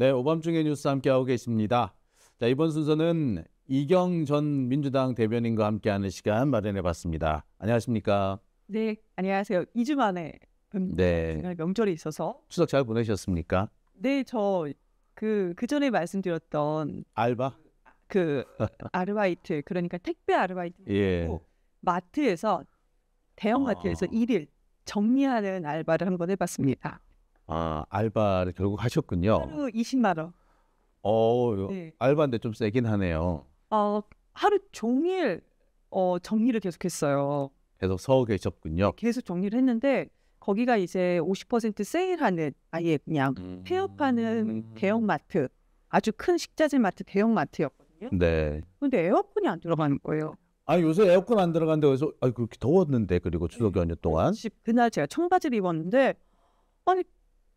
네, 오밤중에 뉴스 함께하고 계십니다. 자, 이번 순서는 이경 전 민주당 대변인과 함께하는 시간 마련해봤습니다. 안녕하십니까? 네, 안녕하세요. 2주 만에 음, 네. 명절이 있어서. 추석 잘 보내셨습니까? 네, 저 그 그전에 말씀드렸던 알바? 그 아르바이트, 그러니까 택배 아르바이트 예. 마트에서 대형 마트에서 어. 아. 일일 정리하는 알바를 한번 해봤습니다. 아, 알바를 결국 하셨군요. 하루 20만 원. 어, 네. 알바인데 좀 세긴 하네요. 어, 하루 종일 어, 정리를 계속했어요. 계속 서 계셨군요. 네, 계속 정리를 했는데 거기가 이제 50% 세일하는 아예 그냥 음. 폐업하는 대형 마트 아주 큰 식자재 마트 대형 마트였거든요. 네. 근데 에어컨이 안 들어가는 거예요. 아, 요새 에어컨 안 들어간데 그래서 아, 그렇게 더웠는데 그리고 추석 연휴 네, 동안 그날 제가 청바지를 입었는데 아니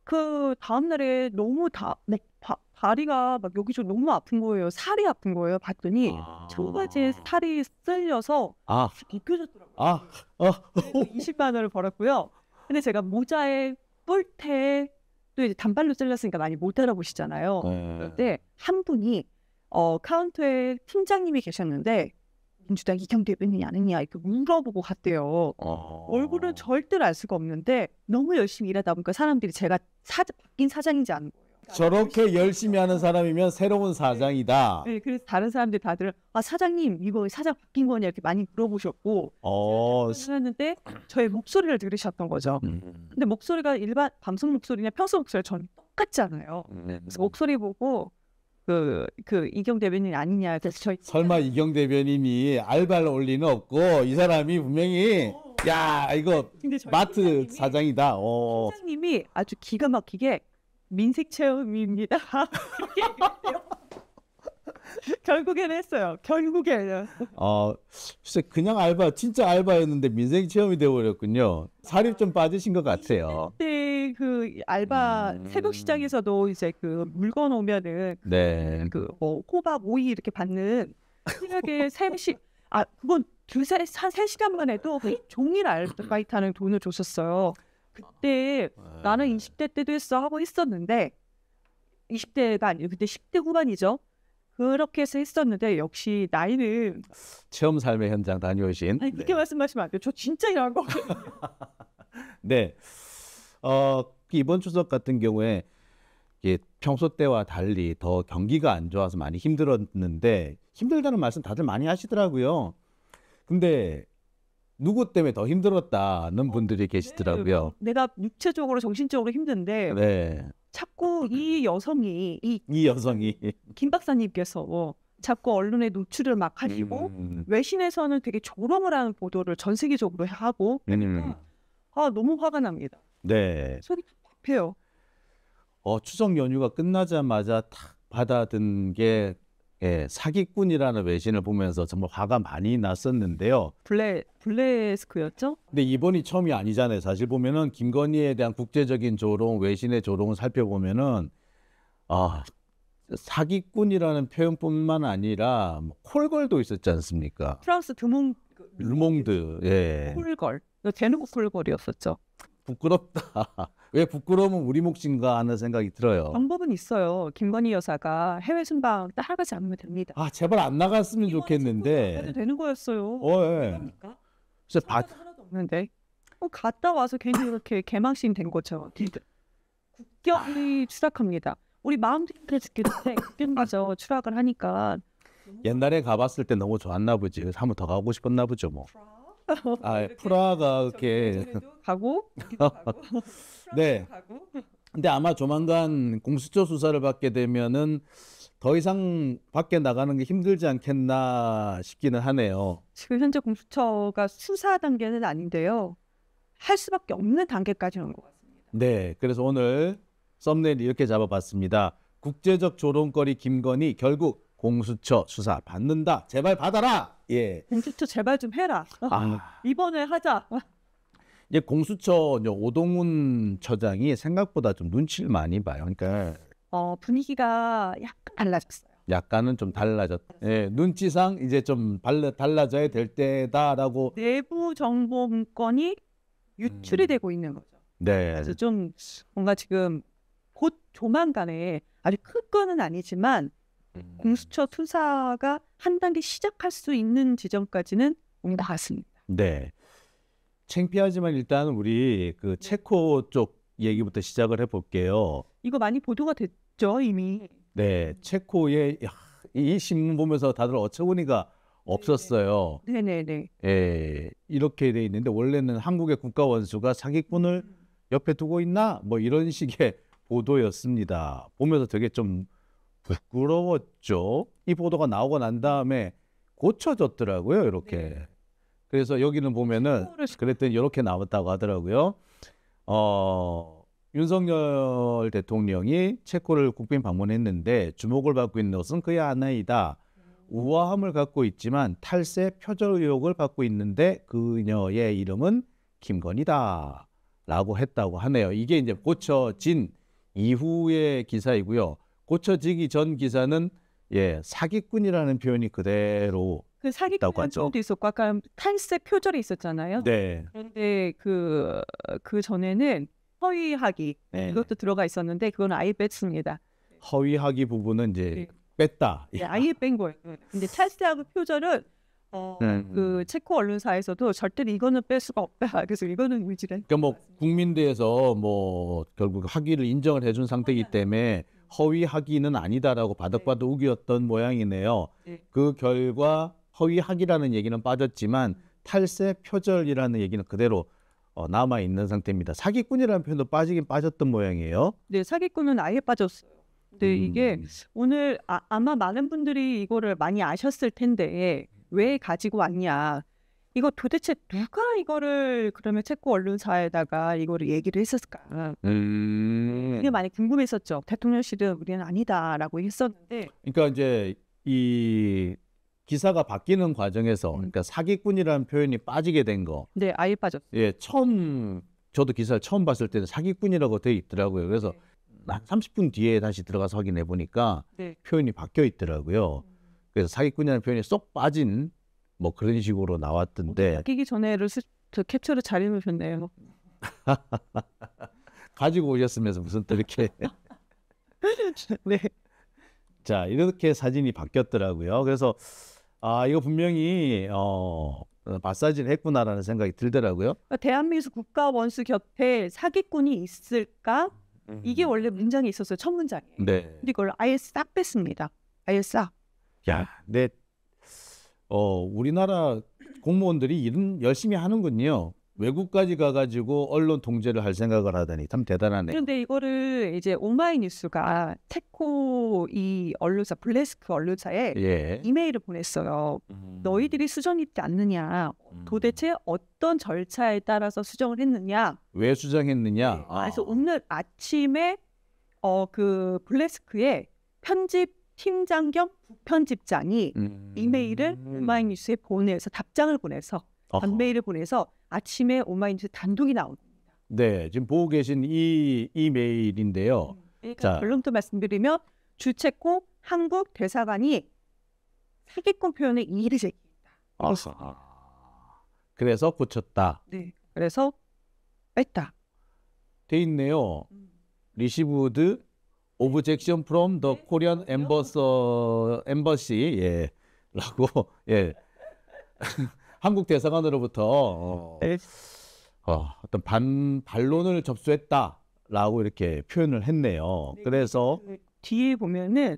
그 다음날에 너무 다, 네, 바, 다리가 막 여기저기 너무 아픈 거예요. 살이 아픈 거예요. 봤더니 청바지에 아. 살이 쓸려서 아. 벗겨졌더라고요. 아. 아. 어. 20만 원을 벌었고요. 근데 제가 모자에 뿔테 또 이제 단발로 잘렸으니까 많이 못 알아보시잖아요. 네. 그때한 분이 어, 카운터에 팀장님이 계셨는데 민주당 이경 대변인이 아니냐 이렇게 물어보고 갔대요. 어... 얼굴은 아. 절대로 알 수가 없는데 너무 열심히 일하다 보니까 사람들이 제가 사, 바뀐 사장인지 아는 거예요. 그러니까 저렇게 열심히 하는 사람이면 새로운 네. 사장이다. 네, 그래서 다른 사람들 다들 아 사장님 이거 사장 바뀐 거냐 이렇게 많이 물어보셨고 그랬는데 어, 저의 목소리를 들으셨던 거죠. 음... 근데 목소리가 일반 방송 목소리냐 평소 목소리 랑전 똑같잖아요. 음... 네. 그래서 목소리 보고 그, 그 이경 대변인 아니냐. 그래서 저희 설마 이경 대변인이 알바를 올 리는 없고 이 사람이 분명히 야 이거 마트 팀장님이, 사장이다. 어, 어. 팀장님이 아주 기가 막히게 민색 체험입니다. 결국엔 했어요. 결국에는. 어, 글쎄 그냥 알바, 진짜 알바였는데 민생 체험이 되어버렸군요. 살이 좀 빠지신 것 같아요. 그때 네, 그 알바 음. 새벽 시장에서도 이제 그 물건 오면은 네. 그뭐 호박 오이 이렇게 받는 새벽에 세시 아 그건 두 세 한 세 시간만 해도 그 종일 알바이트 하는 돈을 줬었어요. 그때 나는 20대 때도 했어 하고 있었는데 20대가 아니에요. 그때 10대 후반이죠. 그렇게 해서 했었는데 역시 나이는 체험 삶의 현장 다녀오신 아니 그렇게 네. 말씀하시면 안 돼요. 저 진짜 일한 거. 네. 어 이번 추석 같은 경우에 예, 평소 때와 달리 더 경기가 안 좋아서 많이 힘들었는데 힘들다는 말씀 다들 많이 하시더라고요. 근데 누구 때문에 더 힘들었다는 분들이 어, 네. 계시더라고요. 내가 육체적으로 정신적으로 힘든데 네. 자꾸 이 여성이 이, 이 여성이 김 박사님께서 뭐 자꾸 언론에 노출을 막 하시고 음. 외신에서는 되게 조롱을 하는 보도를 전 세계적으로 하고 음. 아 너무 화가 납니다. 네. 소리 답해요 어, 추석 연휴가 끝나자마자 탁 받아든 게 예, 사기꾼이라는 외신을 보면서 정말 화가 많이 났었는데요. 플레 플레스크였죠? 근데 이번이 처음이 아니잖아요. 사실 보면은 김건희에 대한 국제적인 조롱, 외신의 조롱을 살펴보면은 아 사기꾼이라는 표현뿐만 아니라 뭐 콜걸도 있었지 않습니까? 프랑스 드몽 르몽드 예. 콜걸 대놓 콜걸이었었죠. 부끄럽다. 왜 부끄러움은 우리 몫인가 하는 생각이 들어요. 방법은 있어요. 김건희 여사가 해외 순방 따라가지 않으면 됩니다. 아 제발 안 나갔으면 좋겠는데. 되는 거였어요. 어, 예. 그러니까 진짜 바, 하나도 없는데 어, 갔다 와서 괜히 이렇게 개망신 된 것처럼 국경이 아. 추락합니다. 우리 마음도 힘들겠는데 국경마저 추락을 하니까 옛날에 가봤을 때 너무 좋았나 보지. 한번 더 가고 싶었나 보죠 뭐. 아, 프라하가 네, 이렇게 가고 어, 네. 가고 근데 아마 조만간 공수처 수사를 받게 되면은 더 이상 밖에 나가는 게 힘들지 않겠나 싶기는 하네요. 지금 현재 공수처가 수사 단계는 아닌데요. 할 수밖에 없는 단계까지 온것 같습니다. 네, 그래서 오늘 썸네일 이렇게 잡아봤습니다. 국제적 조롱거리 김건희 결국 공수처 수사 받는다. 제발 받아라. 예. 공수처 제발 좀 해라. 어, 아. 이번에 하자. 어. 이제 공수처 오동훈 처장이 생각보다 좀 눈치를 많이 봐요. 그러니까 어, 분위기가 약간 달라졌어요. 약간은 좀 달라졌. 예, 눈치상 이제 좀 달라, 달라져야 될 때다라고. 내부 정보 문건이 유출이 음. 되고 있는 거죠. 네. 그래서 좀 뭔가 지금 곧 조만간에 아주 큰 건은 아니지만 음. 공수처 수사가한 단계 시작할 수 있는 지점까지는 우리 나갔습니다. 네. 창피하지만 일단 우리 그 네. 체코 쪽 얘기부터 시작을 해볼게요. 이거 많이 보도가 됐죠 이미. 네, 체코의 이 신문 보면서 다들 어처구니가 없었어요. 네네네. 네, 네. 예, 이렇게 돼 있는데 원래는 한국의 국가 원수가 사기꾼을 음. 옆에 두고 있나 뭐 이런 식의 보도였습니다. 보면서 되게 좀 부끄러웠죠. 이 보도가 나오고 난 다음에 고쳐졌더라고요. 이렇게. 네. 그래서 여기는 보면은 그랬더니 이렇게 나왔다고 하더라고요. 어, 윤석열 대통령이 체코를 국빈 방문했는데 주목을 받고 있는 것은 그의 아내이다. 음. 우아함을 갖고 있지만 탈세 표절 의혹을 받고 있는데 그녀의 이름은 김건이다 라고 했다고 하네요. 이게 이제 고쳐진 이후의 기사이고요. 고쳐지기 전 기사는 예 사기꾼이라는 표현이 그대로 그 사기꾼 정도 있었고 아까 탈색 표절이 있었잖아요. 네. 그런데 그그 그 전에는 허위하기 네. 이것도 들어가 있었는데 그건 아예 뺐습니다. 허위하기 부분은 이제 네. 뺐다. 네, 아예 뺀 거예요. 근데 탈세하고 표절은 어, 네. 그 체코 언론사에서도 절대 이거는 뺄 수가 없다. 그래서 이거는 유지를. 그러니까 뭐 국민대에서 뭐 결국 학위를 인정을 해준 상태이기 때문에 허위학위는 아니다라고 바닥바닥 네. 우기었던 모양이네요. 네. 그 결과 허위학위라는 얘기는 빠졌지만 탈세 표절이라는 얘기는 그대로 어, 남아 있는 상태입니다. 사기꾼이라는 표현도 빠지긴 빠졌던 모양이에요. 네, 사기꾼은 아예 빠졌어요. 네, 음. 이게 오늘 아, 아마 많은 분들이 이거를 많이 아셨을 텐데 왜 가지고 왔냐? 이거 도대체 누가 이거를 그러면 체코 언론사에다가 이거를 얘기를 했었을까? 음. 그게 많이 궁금했었죠. 대통령실은 우리는 아니다라고 했었는데. 그러니까 이제 이 기사가 바뀌는 과정에서 음. 그러니까 사기꾼이라는 표현이 빠지게 된 거. 네, 아예 빠졌 예, 처음 저도 기사를 처음 봤을 때는 사기꾼이라고 돼 있더라고요. 그래서 네. 한 30분 뒤에 다시 들어가서 확인해 보니까 네. 표현이 바뀌어 있더라고요. 음. 그래서 사기꾼이라는 표현이 쏙 빠진 뭐 그런 식으로 나왔던데 어, 바뀌기 전에를 캡처를 잘 해놓으셨네요. 가지고 오셨으면서 무슨 또 이렇게 네. 자 이렇게 사진이 바뀌었더라고요. 그래서 아 이거 분명히 어 마사지를 했구나라는 생각이 들더라고요. 그러니까 대한민국 국가 원수 곁에 사기꾼이 있을까? 음. 이게 원래 문장이 있었어요. 첫 문장에. 네. 이걸 아예 싹 뺐습니다. 아예 싹. 야, 내 어, 우리나라 공무원들이 일은 열심히 하는군요. 외국까지 가가지고 언론 통제를 할 생각을 하다니 참 대단하네. 그런데 이거를 이제 오마이뉴스가 테코 이 언론사 블레스크 언론사에 예. 이메일을 보냈어요. 음. 너희들이 수정했지 않느냐? 음. 도대체 어떤 절차에 따라서 수정을 했느냐? 왜 수정했느냐? 네. 아. 그래서 오늘 아침에 어그 블레스크에 편집 팀장 겸 편집장이 음... 이메일을 오마이뉴스에 보내서 답장을 보내서 단메일을 보내서 아침에 오마이뉴스 단독이 나옵니다. 네, 지금 보고 계신 이 이메일인데요. 음, 그러니까 자. 결론부터 말씀드리면 주최국 한국 대사관이 사기꾼 표현에 이의를 제기했다. 아싸. 그래서 고쳤다. 네, 그래서 뺐다. 돼 있네요. 음. 리시브드 오브젝션 프롬 더코리 네, f 엠버서 엠버시 예. 라고 예. 한국 대사관으로부터 어, 네. 어, 떤반 반론을 접수했다라고 이렇게 표현을 했네요. 네, 그래서 그 뒤에 보면은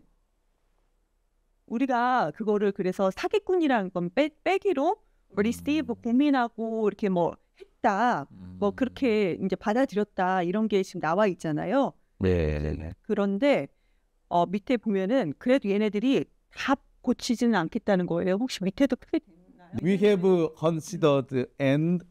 우리가 그거를 그래서 사기꾼이라는 건 빼, 빼기로 우리 음. 스티브 고민하고 이렇게 뭐 했다 뭐 음. 그렇게 이제 받아들였다 이런 게 지금 나와 있잖아요. 네, 네, 네. 그런데 어, 밑에 보면은 그래도 얘네들이 다 고치지는 않겠다는 거예요. 혹시 밑에도 크게 되나요? We have considered and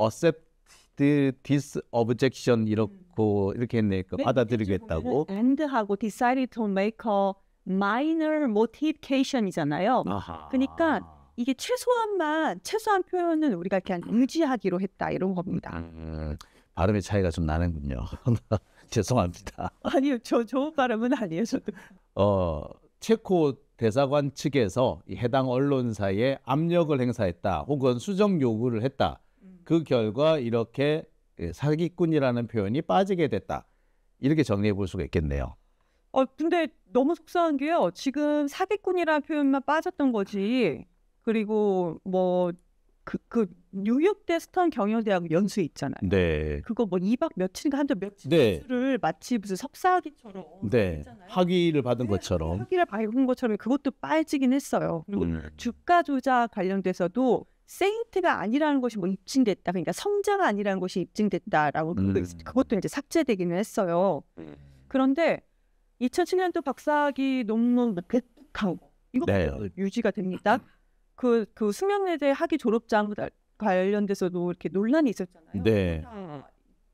accepted this objection 이렇고 이렇게 했네. 그 네, 받아들이겠다고. And 하고 decided to make a minor modification이잖아요. 그러니까 이게 최소한만 최소한 표현은 우리가 그냥 유지하기로 했다 이런 겁니다. 음, 음, 발음의 차이가 좀 나는군요. 죄송합니다. 아니요, 저 좋은 바람은 아니에요, 저도. 어, 체코 대사관 측에서 해당 언론사에 압력을 행사했다, 혹은 수정 요구를 했다. 음. 그 결과 이렇게 예, 사기꾼이라는 표현이 빠지게 됐다. 이렇게 정리해 볼 수가 있겠네요. 어, 근데 너무 속상한 게요. 지금 사기꾼이라는 표현만 빠졌던 거지. 그리고 뭐 그, 그 뉴욕대 스턴 경영대학 연수 있잖아요. 네. 그거 뭐 2박 며칠인가 한달 며칠 네. 를 마치 무슨 석사학위처럼 네. 학위를 받은 네. 것처럼 학위를 받은 것처럼 그것도 빠지긴 했어요. 그리고 음. 주가 조작 관련돼서도 세인트가 아니라는 것이 뭐 입증됐다. 그러니까 성자가 아니라는 것이 입증됐다라고 음. 그것도 이제 삭제되기는 했어요. 음. 그런데 2007년도 박사학위 논문 뭐 백하고 이거 네. 유지가 됩니다. 그, 그 숙명여대 학위 졸업장 관련돼서도 이렇게 논란이 있었잖아요. 네.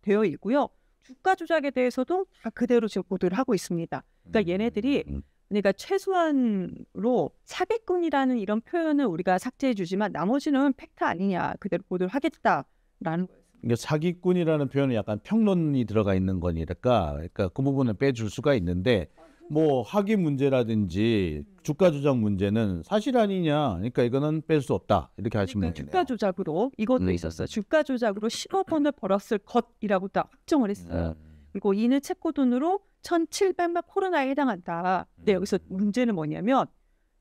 되어 있고요. 주가 조작에 대해서도 다 그대로 지금 보도를 하고 있습니다. 그러니까 음. 얘네들이 그러니까 최소한로 으 사기꾼이라는 이런 표현을 우리가 삭제해 주지만 나머지는 팩트 아니냐 그대로 보도를 하겠다라는 거예요. 그러니까 사기꾼이라는 표현은 약간 평론이 들어가 있는 거니까 그러니까 그 부분은 빼줄 수가 있는데 뭐 학위 문제라든지 주가 조작 문제는 사실 아니냐. 그러니까 이거는 뺄 수 없다. 이렇게 하시면 그러니까 되네요. 주가 조작으로 이것도 음. 있었어요. 주가 조작으로 10억 원을 벌었을 것이라고 딱 확정을 했어요. 음. 그리고 이는 채권 돈으로 1,700만 코로나에 해당한다. 네, 여기서 문제는 뭐냐면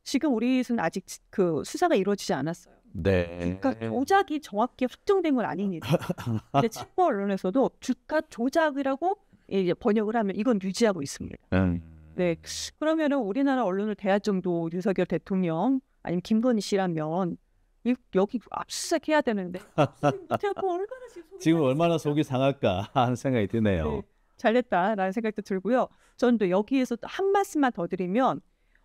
지금 우리는 아직 그 수사가 이루어지지 않았어요. 네. 주가 조작이 정확히 확정된 건아니니까 근데 채권 언론에서도 주가 조작이라고 번역을 하면 이건 유지하고 있습니다. 음. 네. 그러면은 우리나라 언론을 대할 정도 윤석열 대통령 아니면 김건희 씨라면 이, 여기 압수수색해야 되는데 지금 얼마나 속이 상할까 하는 생각이 드네요. 네, 잘됐다라는 생각도 들고요. 저는 또 여기에서 또 한 말씀만 더 드리면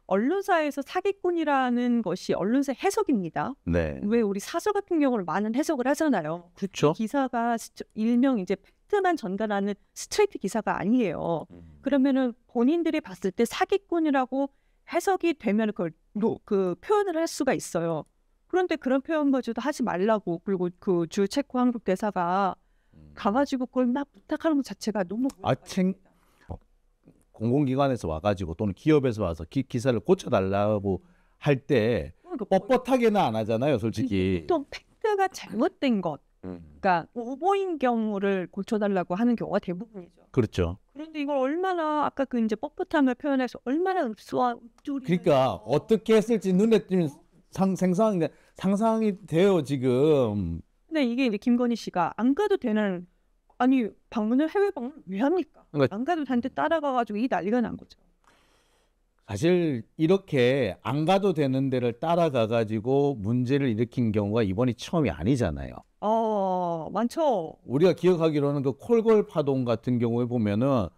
언론사에서 사기꾼이라는 것이 언론사 해석입니다. 네. 왜 우리 사설 같은 경우를 많은 해석을 하잖아요. 그렇죠. 기사가 일명 이제 팩트만 전달하는 스트레이트 기사가 아니에요. 음. 그러면은 본인들이 봤을 때 사기꾼이라고 해석이 되면 그걸 로, 그 표현을 할 수가 있어요. 그런데 그런 표현마지도 하지 말라고 그리고 그주 체코 한국 대사가 음. 가가지고 그걸 막 부탁하는 것 자체가 너무 아칭 어, 공공기관에서 와가지고 또는 기업에서 와서 기, 사를 고쳐달라고 할때 그러니까 뻣뻣하게는 안 하잖아요, 솔직히. 또 팩트가 잘못된 것 음. 그러니까 오버인 경우를 고쳐달라고 하는 경우가 대부분이죠. 그렇죠. 그런데 이걸 얼마나 아까 그 이제 뻣뻣함을 표현해서 얼마나 읍소와 읍조리 그러니까 어떻게 했을지 눈에 띄는 어? 상, 상 상상이 돼요 지금. 근데 이게 이제 김건희 씨가 안 가도 되는 아니 방문을 해외 방문 을왜 합니까? 그러니까, 안 가도 단데 따라가가지고 이 난리가 난 거죠. 사실 이렇게 안 가도 되는 데를 따라가가지고 문제를 일으킨 경우가 이번이 처음이 아니잖아요. 어, 많죠. 우리가 기억하기로는 그 콜걸 파동 같은 경우에 보면은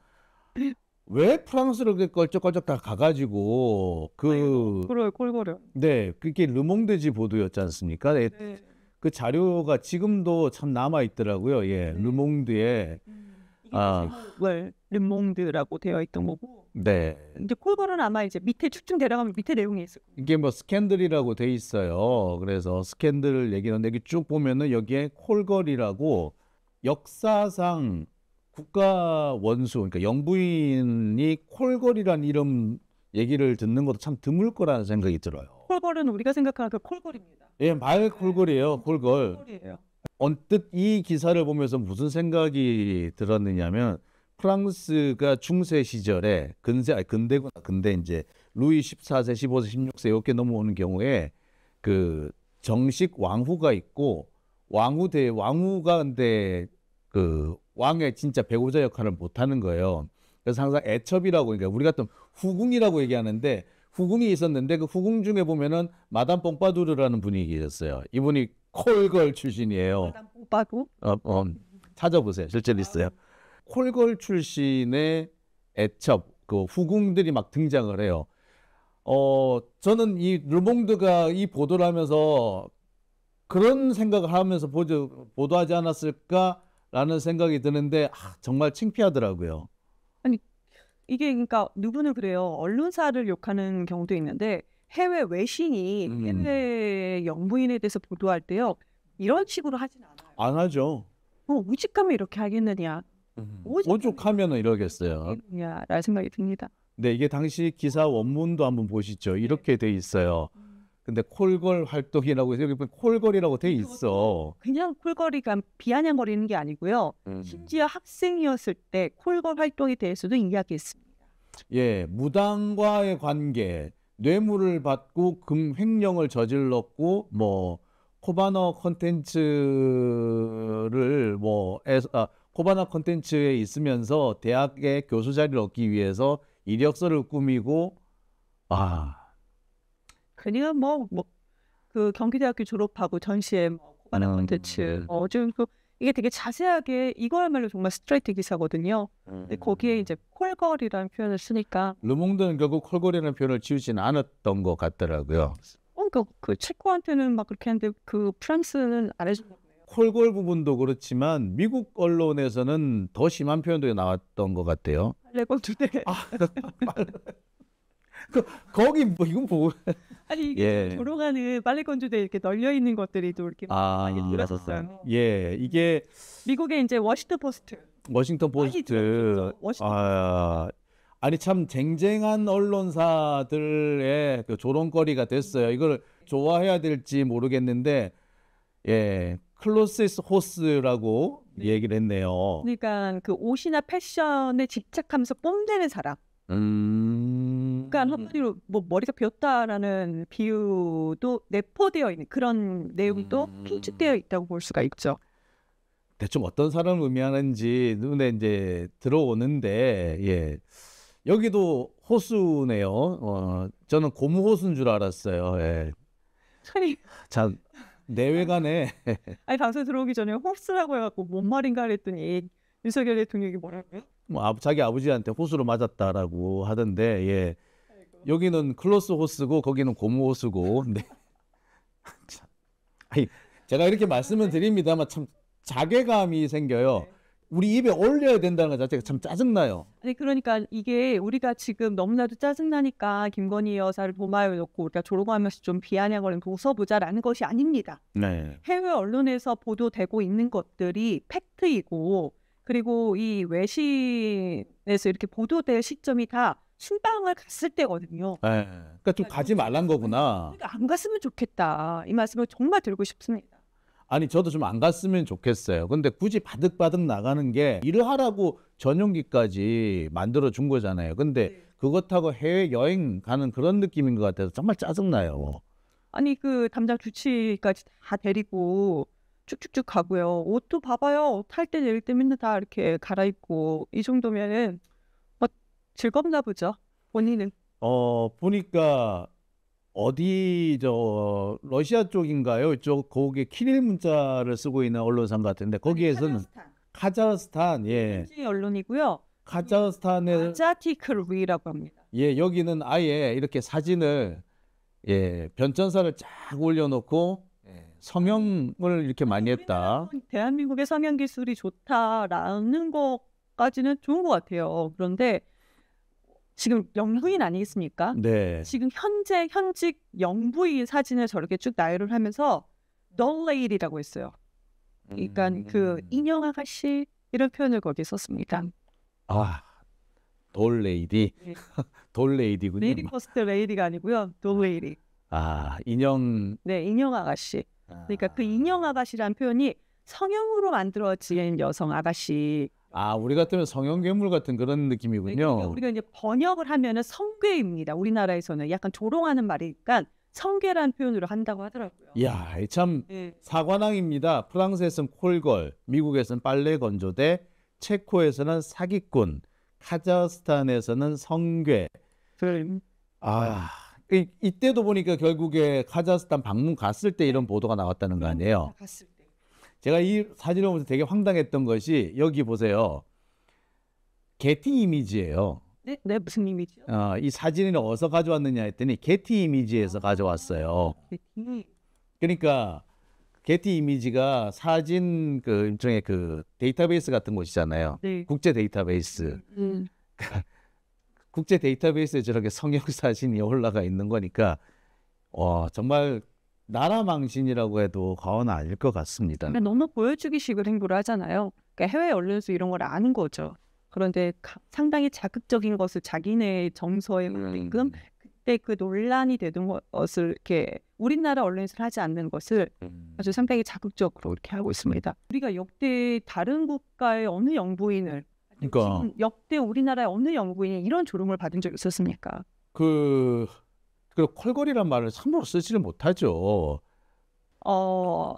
왜 프랑스를 그렇쩍걸쩍다 가가지고 그 그럴 꼴거려. 네, 그게 르몽드지 보도였지 않습니까? 네. 네. 그 자료가 지금도 참 남아 있더라고요. 예, 네. 르몽드에 음. 아, 월 르몽드라고 되어 있던 거고 네. 이제 콜버는 아마 이제 밑에 쭉중대려가면 밑에 내용이 있을 거예요. 이게 뭐 스캔들이라고 돼 있어요. 그래서 스캔들 얘기하는데 여기 쭉 보면은 여기에 콜걸이라고 역사상 국가 원수 그러니까 영부인이 콜걸이란 이름 얘기를 듣는 것도 참 드물 거라는 생각이 들어요. 콜걸은 우리가 생각하는 그 콜걸입니다. 예, 말 콜걸이에요. 네, 콜걸. 콜걸이에요. 언뜻 이 기사를 보면서 무슨 생각이 들었느냐면 프랑스가 중세 시절에 근세 아니 근대구나 근대 이제 루이 14세, 15세, 16세 이렇게 넘어오는 경우에 그 정식 왕후가 있고 왕후대 왕후가 근데 그 왕의 진짜 배우자 역할을 못 하는 거예요. 그래서 항상 애첩이라고 그러니까 우리 가좀 후궁이라고 얘기하는데 후궁이 있었는데 그 후궁 중에 보면은 마담 뽕빠두르라는 분이 계셨어요. 이분이 콜걸 출신이에요. 오빠고? 어, 어, 찾아보세요. 실제로 아, 있어요. 네. 콜걸 출신의 애첩 그 후궁들이 막 등장을 해요. 어 저는 이 르몽드가 이 보도를 하면서 그런 생각을 하면서 보도, 보도하지 않았을까라는 생각이 드는데 아, 정말 창피하더라고요. 아니 이게 그러니까 누구는 그래요. 언론사를 욕하는 경우도 있는데 해외 외신이 음. 해외 영부인에 대해서 보도할 때요 이런 식으로 하진 않아요. 안 하죠. 어, 우직하면 이렇게 하겠느냐. 음. 오죽하면 이러겠어요. 라는 생각이 듭니다. 네, 이게 당시 기사 원문도 한번 보시죠. 네. 이렇게 돼 있어요. 근데 콜걸 활동이라고 해서 여기 콜걸이라고 돼 그렇죠, 그렇죠. 있어. 그냥 콜걸이가 비아냥거리는 게 아니고요. 음. 심지어 학생이었을 때 콜걸 활동에 대해서도 이야기했습니다. 예, 무당과의 관계, 뇌물을 받고 금 횡령을 저질렀고 뭐 코바너 컨텐츠를 뭐 에서, 아, 코바나 컨텐츠에 있으면서 대학의 교수 자리를 얻기 위해서 이력서를 꾸미고 아 그냥 뭐뭐 그 경기대학교 졸업하고 전시에 뭐 코바나 음, 컨텐츠 음, 네. 뭐 어좀 그 이게 되게 자세하게 이거야말로 정말 스트레이트 기사거든요. 음. 근데 거기에 음. 이제 콜걸이라는 표현을 쓰니까 르몽드는 결국 콜걸이라는 표현을 지우진 않았던 것 같더라고요. 어, 그, 그 체코한테는 막 그렇게 했는데 그 프랑스는 안 해준 거요 콜걸 부분도 그렇지만 미국 언론에서는 더 심한 표현도 나왔던 것 같아요. 레고두 대. 아, 그 거기 뭐 이건 뭐 아니 이게 예. 돌아가는 빨래 건조대 이렇게 널려 있는 것들이 또 이렇게 아, 많이 늘었어요. 예, 이게 미국의 이제 워싱턴 포스트. 워싱턴 포스트. 워싱턴 아, 포스트. 아니 참 쟁쟁한 언론사들의 그 조롱거리가 됐어요. 이걸 좋아해야 될지 모르겠는데 예, 클로세스 호스라고 네. 얘기를 했네요. 그러니까 그 옷이나 패션에 집착하면서 뽐내는 사람. 음. 잠깐 헛다리로 음, 음. 뭐 머리가 비었다라는 비유도 내포되어 있는 그런 내용도 필집되어 음. 있다고 볼 수가 있죠. 대충 어떤 사람 의미하는지 눈에 이제 들어오는데 예. 여기도 호수네요. 어, 저는 고무 호수인 줄 알았어요. 예. 아니, 자 내외간에 아니 방송 들어오기 전에 호수라고 해갖고 뭔 말인가 그더니 윤석열 대통령이 뭐라고요? 뭐 아, 자기 아버지한테 호수로 맞았다라고 하던데 예. 여기는 클로스 호스고 거기는 고무 호스고. 네. 아니, 제가 이렇게 말씀을 네. 드립니다만 참 자괴감이 생겨요. 네. 우리 입에 올려야 된다는 것 자체가 참 짜증나요. 아니 그러니까 이게 우리가 지금 너무나도 짜증나니까 김건희 여사를 도마에 놓고 우리가 조롱하면서 좀 비아냥거리고 그 웃어보자라는 것이 아닙니다. 네. 해외 언론에서 보도되고 있는 것들이 팩트이고 그리고 이 외신에서 이렇게 보도될 시점이 다 순방을 갔을 때거든요. 네. 그러니까 좀 그러니까 가지 말란 거구나. 그러니까 안 갔으면 좋겠다. 이 말씀을 정말 드고 싶습니다. 아니 저도 좀 안 갔으면 좋겠어요. 근데 굳이 바득바득 나가는 게 일을 하라고 전용기까지 만들어 준 거잖아요. 근데 네. 그것하고 해외 여행 가는 그런 느낌인 것 같아서 정말 짜증나요. 아니 그 담당 주치까지 다 데리고 쭉쭉쭉 가고요. 옷도 봐봐요. 탈 때 내릴 때 맨날 다 이렇게 갈아입고 이 정도면은 즐겁나 보죠. 본인은. 어, 보니까 어디 저 러시아 쪽인가요? 이쪽 거기 키릴 문자를 쓰고 있는 언론사 같은데 거기에서는 카자흐스탄, 예. 현지 언론이고요. 카자흐스탄의 아자티클 위라고 합니다. 예, 여기는 아예 이렇게 사진을 예, 변천사를 쫙 올려놓고 예, 성형을 이렇게 많이 했다. 뭐 대한민국의 성형 기술이 좋다라는 것까지는 좋은 것 같아요. 그런데 지금 영부인 아니겠습니까? 네. 지금 현재 현직 영부인 사진을 저렇게 쭉 나열을 하면서 널레일이라고 했어요. 그러니까 음... 그 인형 아가씨 이런 표현을 거기 썼습니다. 아, 돌레이디. 돌레이디군요. 레이디 퍼스트 레이디가 아니고요. 돌레이디. 아, 인형. 네, 인형 아가씨. 그러니까 그 아. 인형 아가씨라 표현이 성형으로 만들어진 여성 아가씨 아, 우리 같으면 성형괴물 같은 그런 느낌이군요. 네, 그러니까 우리가 이제 번역을 하면은 성괴입니다. 우리나라에서는 약간 조롱하는 말이니까 성괴라는 표현으로 한다고 하더라고요. 야참 예. 사관왕입니다. 프랑스에서는 콜걸, 미국에서는 빨래 건조대, 체코에서는 사기꾼, 카자흐스탄에서는 성괴. 아, 아, 이, 이때도 보니까 결국에 카자흐스탄 방문 갔을 때 이런 보도가 나왔다는 거 네, 아니에요? 갔습 제가 이 사진을 보면서 되게 황당했던 것이 여기 보세요. 게티 이미지예요. 네, 네 무슨 이미지 어, 이 사진을 어디서 가져왔느냐 했더니 게티 이미지에서 아, 가져왔어요. 게티. 그러니까 게티 이미지가 사진 그 일종의 그 데이터베이스 같은 곳이잖아요. 네. 국제 데이터베이스. 음. 음. 국제 데이터베이스에 저렇게 성형 사진이 올라가 있는 거니까 와 정말 나라 망신이라고 해도 과언은 아닐 것 같습니다. 그러니까 너무 보여주기식을 행보를 하잖아요. 그러니까 해외 언론에서 이런 걸 아는 거죠. 그런데 상당히 자극적인 것을 자기네 정서에 흘린 음. 그때 그 논란이 되던 것을 이렇게 우리나라 언론에서 하지 않는 것을 음. 아주 상당히 자극적으로 이렇게 하고 있습니다. 네. 우리가 역대 다른 국가의 어느 연구인을 그러니까 역대 우리나라의 어느 연구인이 이런 조롱을 받은 적 있었습니까? 그그 컬거리란 말을 참으로 쓰지를 못하죠. 어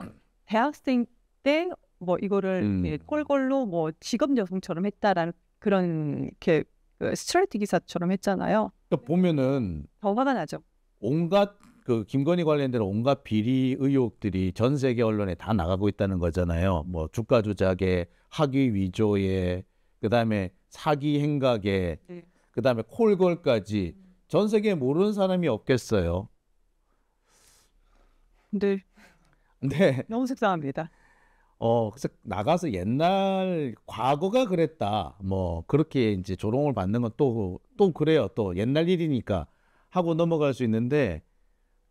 대학생 때뭐 이거를 음. 예, 꼴걸로 뭐 직업 여성처럼 했다라는 그런 이렇게 그 스트라이트 기사처럼 했잖아요. 그러니까 보면은 더 화가 나죠. 온갖 그 김건희 관련된 온갖 비리 의혹들이 전 세계 언론에 다 나가고 있다는 거잖아요. 뭐 주가 조작에 학위 위조에 그다음에 사기 행각에 네. 그다음에 콜걸까지 음. 전 세계에 모르는 사람이 없겠어요. 네. 네. 너무 속상합니다. 어, 그래서 나가서 옛날 과거가 그랬다. 뭐 그렇게 이제 조롱을 받는 건 또 또 그래요. 또 옛날 일이니까 하고 넘어갈 수 있는데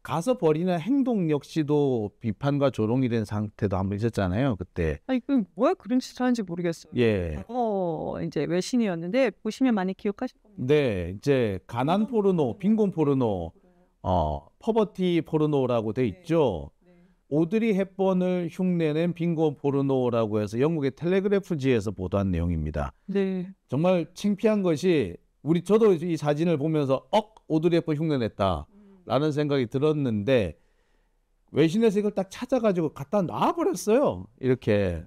가서 버리는 행동 역시도 비판과 조롱이 된 상태도 한 번 있었잖아요 그때. 아니 그 뭐야 그런 짓을 하는지 모르겠어요. 예. 어 이제 외신이었는데 보시면 많이 기억하실 겁니다. 네, 이제 가난 포르노, 빈곤 포르노, 어 퍼버티 포르노라고 돼 있죠. 오드리 헵번을 흉내낸 빈곤 포르노라고 해서 영국의 텔레그래프지에서 보도한 내용입니다. 네. 정말 창피한 것이 우리 저도 이 사진을 보면서 억 오드리 헵번 흉내냈다. 라는 생각이 들었는데 외신에서 이걸 딱 찾아가지고 갖다 놔버렸어요. 이렇게.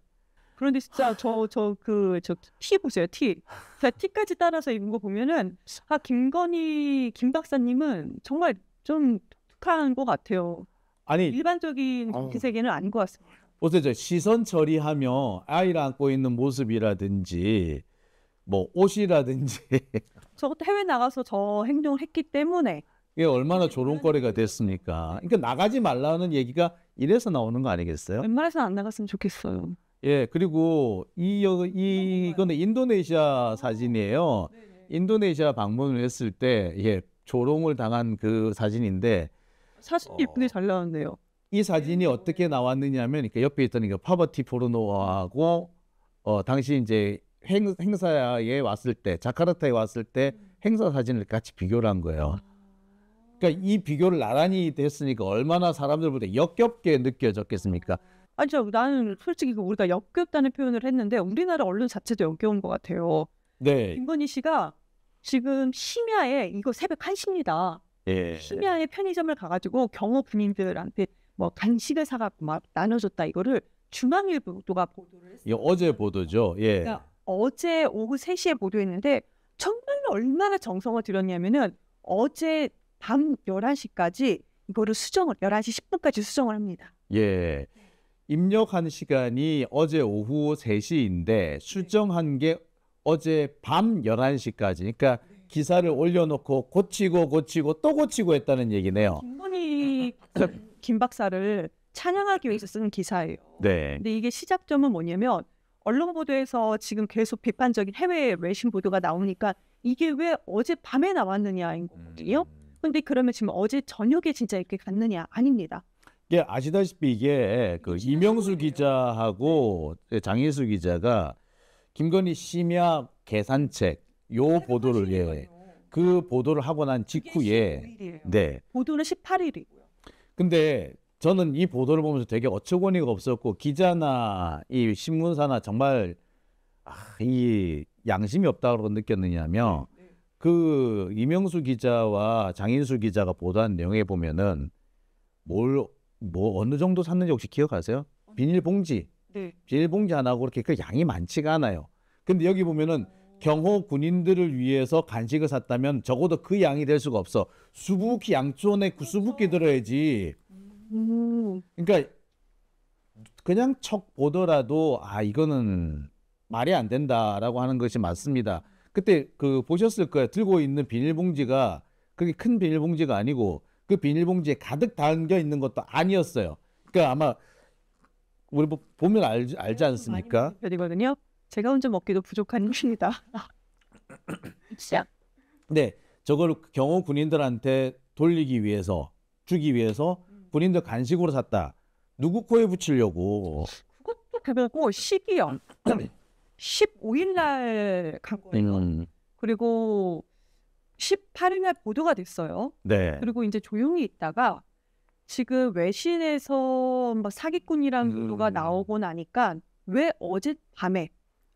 그런데 진짜 저 저 그 저티 보세요 티. 제 티까지 따라서 입은 거 보면은 아 김건희 김 박사님은 정말 좀 독특한 것 같아요. 아니 일반적인 그 세계는 아닌 것 같습니다. 보세요 저 시선 처리하며 아이를 안고 있는 모습이라든지 뭐 옷이라든지. 저것도 해외 나가서 저 행동을 했기 때문에 이게 얼마나 그렇죠. 조롱거리가 됐습니까? 그러니까 나가지 말라는 얘기가 이래서 나오는 거 아니겠어요? 웬만해서안 나갔으면 좋겠어요. 예, 그리고 이, 이 이거는 인도네시아 아, 사진이에요. 인도네시아 방문을 했을 때 예, 조롱을 당한 그 사진인데 사진이 어, 예쁘게 잘 나왔네요. 이 사진이 어떻게 나왔느냐면 그러니까 옆에 있던 이거 그 파버티 포르노하고 어 당시 이제 행, 행사에 왔을 때 자카르타에 왔을 때 음. 행사 사진을 같이 비교를 한 거예요. 아. 그러니까 이 비교를 나란히 됐으니까 얼마나 사람들보다 역겹게 느껴졌겠습니까? 아니죠. 나는 솔직히 그 우리가 역겹다는 표현을 했는데 우리나라 언론 자체도 역겨운 것 같아요. 네. 김건희 씨가 지금 심야에 이거 새벽 1시입니다. 예. 심야에 편의점을 가가지고 경호 군인들한테 뭐 간식을 사갖고 막 나눠줬다 이거를 중앙일보가 보도를 했어요. 예, 어제 보도죠. 예. 그러니까 어제 오후 3시에 보도했는데 정말 얼마나 정성을 들였냐면은 어제 밤 11시까지 이거를 수정을 11시 10분까지 수정을 합니다. 예. 입력한 시간이 어제 오후 3시인데 수정한 게 어제 밤 11시까지. 그러니까 기사를 올려놓고 고치고 고치고 또 고치고 했다는 얘기네요. 김건희 그 김 박사를 찬양하기 위해서 쓴 기사예요. 네. 근데 이게 시작점은 뭐냐면 언론 보도에서 지금 계속 비판적인 해외 외신 보도가 나오니까 이게 왜 어젯밤에 나왔느냐인 거거든요. 음. 근데 그러면 지금 어제 저녁에 진짜 이렇게 갔느냐? 아닙니다. 이 아시다시피 이게 그 그렇죠. 이명수 네. 기자하고 네. 장혜수 기자가 김건희 심야 계산책 요 보도를 예. 그 보도를 하고 난 직후에 네. 보도는 18일이고요. 근데 저는 이 보도를 보면서 되게 어처구니가 없었고 기자나 이 신문사나 정말 아, 이 양심이 없다고 느꼈느냐면 그 이명수 기자와 장인수 기자가 보도한 내용에 보면은 뭘 뭐 어느 정도 샀는지 혹시 기억하세요? 비닐봉지. 네. 비닐봉지 하나고 그렇게 그 양이 많지가 않아요. 근데 여기 보면은 경호 군인들을 위해서 간식을 샀다면 적어도 그 양이 될 수가 없어. 수북히 양촌에 그 수북히 들어야지. 그러니까 그냥 척 보더라도 아 이거는 말이 안 된다라고 하는 것이 맞습니다. 그때 그 보셨을 거예요. 들고 있는 비닐봉지가 그게 큰 비닐봉지가 아니고 그 비닐봉지에 가득 담겨 있는 것도 아니었어요. 그러니까 아마 우리 보면 알, 알지 네, 않습니까? 편이거든요. 제가 혼자 먹기도 부족한 음식이다. 시작. 네, 저걸 경호 군인들한테 돌리기 위해서 주기 위해서 음. 군인들 간식으로 샀다. 누구 코에 붙이려고? 그것도 대단고 시기형. 어, 15일 날간 거예요. 음. 그리고 18일 날 보도가 됐어요. 네. 그리고 이제 조용히 있다가 지금 외신에서 막사기꾼이라 뭐 보도가 음. 나오고 나니까 왜 어제 밤에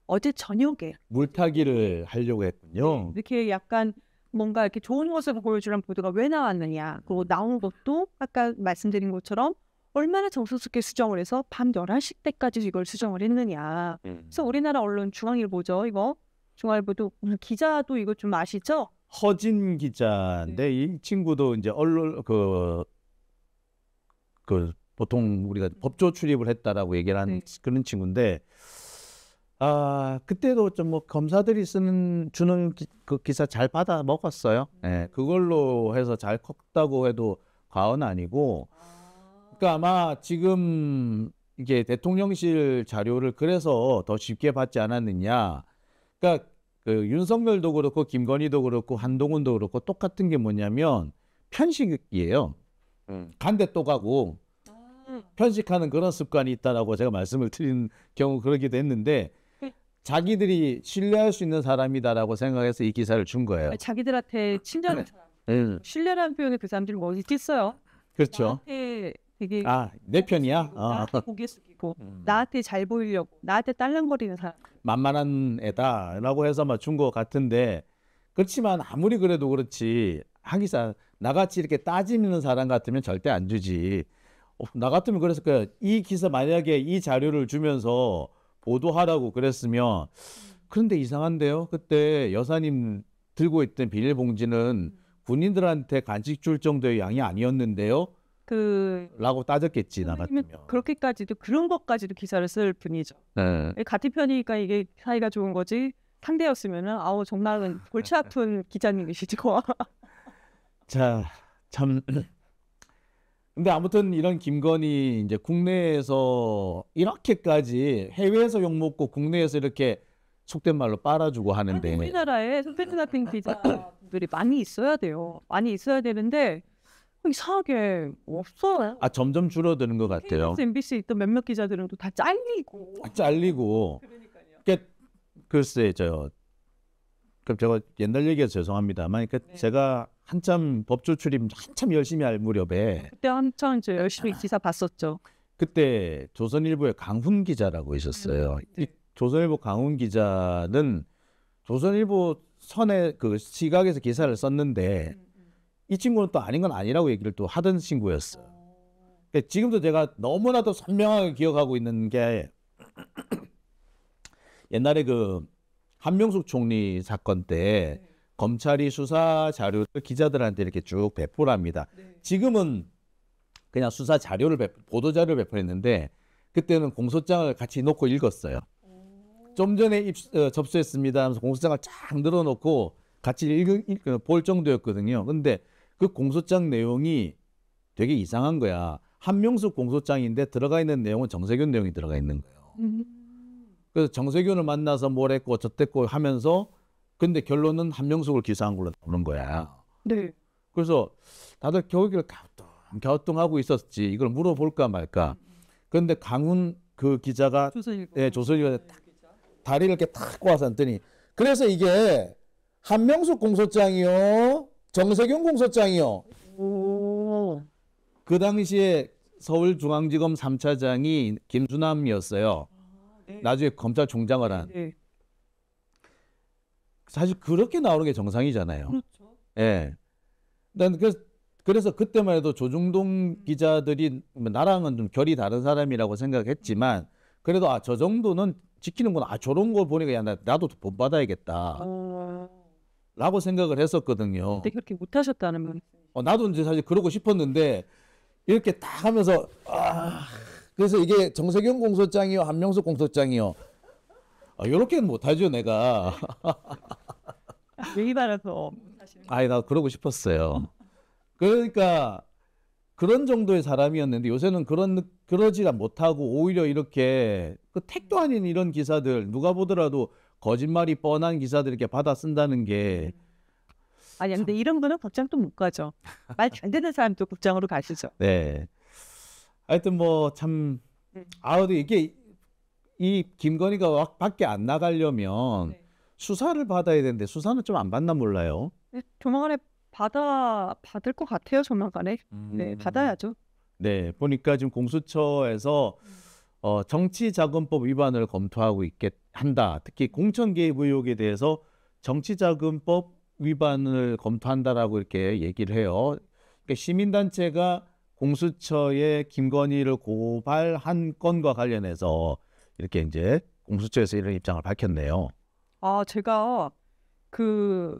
어제 저녁에 물타기를 하려고 했군요. 네, 이렇게 약간 뭔가 이렇게 좋은 모습을 보여주라는 보도가 왜 나왔느냐. 그리고 나온 것도 아까 말씀드린 것처럼 얼마나 정성스럽게 수정을 해서 밤 열한 시 때까지 이걸 수정을 했느냐. 음. 그래서 우리나라 언론 중앙일보죠. 이거 중앙일보도 기자도 이거 좀 아시죠? 허진 기자인데 네. 이 친구도 이제 언론 그그 그 보통 우리가 음. 법조 출입을 했다라고 얘기를 한 네. 그런 친구인데 아 그때도 좀 뭐 검사들이 쓰는 주는 기, 그 기사 잘 받아 먹었어요. 음. 예, 네, 그걸로 해서 잘 컸다고 해도 과언 아니고. 아. 그러니까 아마 지금 이게 대통령실 자료를 그래서 더 쉽게 받지 않았느냐. 그러니까 그 윤석열도 그렇고 김건희도 그렇고 한동훈도 그렇고 똑같은 게 뭐냐면 편식이에요. 간대 음. 또 가고 아. 편식하는 그런 습관이 있다라고 제가 말씀을 드린 경우 그러기도 했는데 자기들이 신뢰할 수 있는 사람이다라고 생각해서 이 기사를 준 거예요. 자기들한테 친절한 사람. 음. 신뢰라는 표현에 그 사람들이 어디 있어요? 그렇죠. 나한테 되게 아, 내 편이야? 어. 나한테 고개 숙이고 음. 나한테 잘 보이려고 나한테 딸랑거리는 사람. 만만한 애다라고 해서 맞춘 것 같은데 그렇지만 아무리 그래도 그렇지 하기사 나같이 이렇게 따지는 사람 같으면 절대 안 주지. 어, 나 같으면 그래서 그이 기사 만약에 이 자료를 주면서 보도하라고 그랬으면 음. 그런데 이상한데요. 그때 여사님 들고 있던 비닐봉지는 음. 군인들한테 간식 줄 정도의 양이 아니었는데요. 그 라고 따졌겠지 나 같으면 그렇게까지도 그런 것까지도 기사를 쓸 분이죠. 네. 같은 편이니까 이게 사이가 좋은 거지 상대였으면은 아우 정말 골치 아픈 기자님이시죠. 자참 근데 아무튼 이런 김건희 이제 국내에서 이렇게까지 해외에서 욕 먹고 국내에서 이렇게 속된 말로 빨아주고 하는데 우리나라에 손패드 같은 기자들이 많이 있어야 돼요. 많이 있어야 되는데 이상하게 없어요. 아 점점 줄어드는 것 같아요. KBS, MBC 있던 몇몇 기자들은 또 다 잘리고. 아, 잘리고. 그러니까요. 글쎄 저 그럼 제가 옛날 얘기해서 죄송합니다만 그러니까 네. 제가 한참 법조 출입 한참 열심히 할 무렵에 그때 한참 이 열심히 아. 기사 봤었죠. 그때 조선일보의 강훈 기자라고 있었어요. 음, 네. 이 조선일보 강훈 기자는 조선일보 선의 그 시각에서 기사를 썼는데 음. 이 친구는 또 아닌 건 아니라고 얘기를 또 하던 친구였어요. 그러니까 지금도 제가 너무나도 선명하게 기억하고 있는 게 옛날에 그 한명숙 총리 사건 때 네. 검찰이 수사 자료를 기자들한테 이렇게 쭉 배포를 합니다. 네. 지금은 그냥 수사 자료를 배포, 보도 자료를 배포했는데 그때는 공소장을 같이 놓고 읽었어요. 좀 전에 입 어, 접수했습니다 하면서 공소장을 쫙 늘어놓고 같이 읽, 읽, 볼 정도였거든요. 근데 그 공소장 내용이 되게 이상한 거야. 한명숙 공소장인데 들어가 있는 내용은 정세균 내용이 들어가 있는 거예요. 음. 그래서 정세균을 만나서 뭘 했고 저랬고 하면서 근데 결론은 한명숙을 기사한 걸로 나오는 거야. 네. 그래서 다들 겨우기를 갸우뚱 갸우뚱하고 있었지. 이걸 물어볼까 말까. 근데 강훈 그 기자가 조선일보. 예, 조선일보에 네. 딱 다리를 이렇게 탁 꼬아서 앉더니 그래서 이게 한명숙 공소장이요. 정세균 공소장이요. 그 당시에 서울중앙지검 3차장이 김수남이었어요. 네. 나중에 검찰총장을 한. 네. 사실 그렇게 나오는 게 정상이잖아요. 그렇죠. 예. 난 그래서, 그때만 해도 조중동 기자들이 나랑은 좀 결이 다른 사람이라고 생각했지만 그래도 아 저 정도는 지키는구나. 아 저런 걸 보니까 야 나, 나도 본받아야겠다. 어. 라고 생각을 했었거든요. 근데 그렇게 못하셨다는 분. 어, 나도 이제 사실 그러고 싶었는데 이렇게 딱 하면서 아 그래서 이게 정세균 공소장이요 한명숙 공소장이요 아, 요렇게는 못하죠 내가 왜이발라서 아니 나 그러고 싶었어요 그러니까 그런 정도의 사람이었는데 요새는 그런 그러지 못하고 오히려 이렇게 그 택도 아닌 이런 기사들 누가 보더라도 거짓말이 뻔한 기사들 이렇게 받아 쓴다는 게 음. 아니 근데 이런 거는 국장도 못 가죠. 말잘 듣는 사람도 국장으로 가시죠. 네. 하여튼 뭐참 네. 아우 이게 이 김건희가 밖에 안 나가려면 네. 수사를 받아야 되는데 수사는 좀 안 받나 몰라요. 네, 조만간에 받아 받을 것 같아요. 조만간에 음. 네 받아야죠. 네 보니까 지금 공수처에서 음. 어, 정치자금법 위반을 검토하고 있게 한다. 특히 공천 개입 의혹에 대해서 정치자금법 위반을 검토한다라고 이렇게 얘기를 해요. 그러니까 시민단체가 공수처에 김건희를 고발한 건과 관련해서 이렇게 이제 공수처에서 이런 입장을 밝혔네요. 아 제가 그